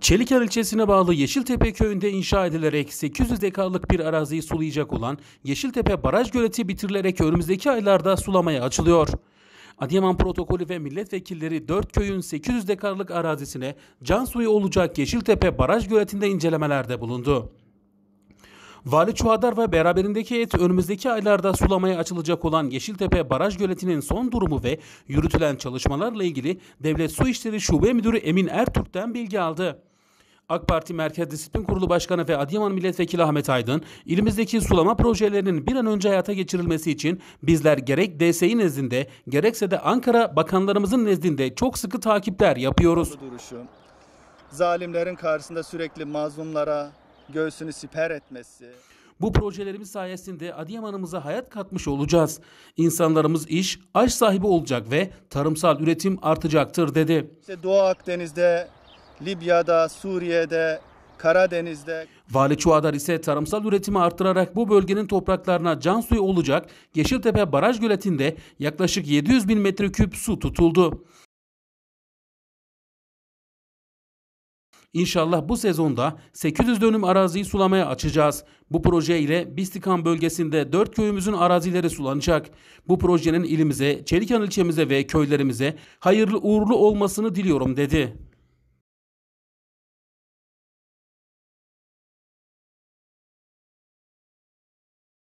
Çeliker ilçesine bağlı Yeşiltepe köyünde inşa edilerek 800 dekarlık bir araziyi sulayacak olan Yeşiltepe Baraj Göleti bitirilerek önümüzdeki aylarda sulamaya açılıyor. Adıyaman protokolü ve milletvekilleri 4 köyün 800 dekarlık arazisine can suyu olacak Yeşiltepe Baraj Göleti'nde incelemelerde bulundu. Vali Çuhadar ve beraberindeki et önümüzdeki aylarda sulamaya açılacak olan Yeşiltepe Baraj Göleti'nin son durumu ve yürütülen çalışmalarla ilgili Devlet Su İşleri Şube Müdürü Emin Ertürk'ten bilgi aldı. AK Parti Merkez Disiplin Kurulu Başkanı ve Adıyaman Milletvekili Ahmet Aydın, ilimizdeki sulama projelerinin bir an önce hayata geçirilmesi için bizler gerek DSİ nezdinde gerekse de Ankara bakanlarımızın nezdinde çok sıkı takipler yapıyoruz. Duruşu, zalimlerin karşısında sürekli mazlumlara, göğsünü siper etmesi. Bu projelerimiz sayesinde Adıyaman'ımıza hayat katmış olacağız. İnsanlarımız iş, aş sahibi olacak ve tarımsal üretim artacaktır dedi. İşte Doğu Akdeniz'de, Libya'da, Suriye'de, Karadeniz'de. Vali Çuadar ise tarımsal üretimi artırarak bu bölgenin topraklarına can suyu olacak Yeşiltepe Baraj Göleti'nde yaklaşık 700 bin metreküp su tutuldu. İnşallah bu sezonda 800 dönüm araziyi sulamaya açacağız. Bu proje ile Bistikan bölgesinde 4 köyümüzün arazileri sulanacak. Bu projenin ilimize, Çelikan ilçemize ve köylerimize hayırlı uğurlu olmasını diliyorum dedi.